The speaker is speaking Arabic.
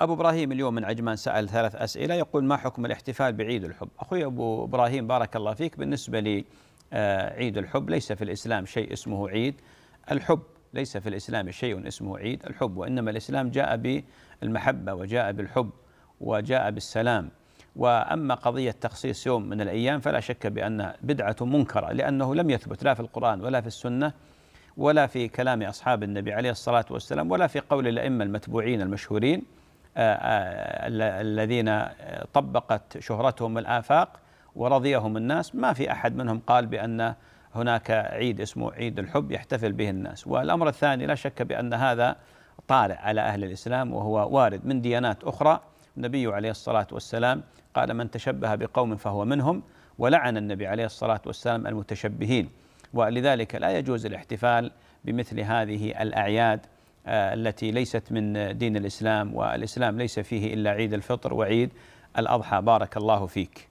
أبو إبراهيم اليوم من عجمان سأل ثلاث أسئلة يقول ما حكم الاحتفال بعيد الحب أخوي أبو إبراهيم بارك الله فيك بالنسبة لعيد آه، عيد الحب ليس في الإسلام شيء اسمه عيد الحب ليس في الإسلام شيء اسمه عيد الحب وإنما الإسلام جاء بالمحبة وجاء بالحب وجاء بالسلام وأما قضية تخصيص يوم من الأيام فلا شك بأنها بدعة منكرة لأنه لم يثبت لا في القرآن ولا في السنة ولا في كلام أصحاب النبي عليه الصلاة والسلام ولا في قول الأئمة المتبوعين المشهورين آه، آه، الذين طبقت شهرتهم الآفاق ورضيهم الناس ما في أحد منهم قال بأن هناك عيد اسمه عيد الحب يحتفل به الناس والأمر الثاني لا شك بأن هذا طارئ على أهل الإسلام وهو وارد من ديانات أخرى النبي عليه الصلاة والسلام قال من تشبه بقوم فهو منهم ولعن النبي عليه الصلاة والسلام المتشبهين ولذلك لا يجوز الاحتفال بمثل هذه الأعياد آه، التي ليست من دين الإسلام والإسلام ليس فيه إلا عيد الفطر وعيد الأضحى بارك الله فيك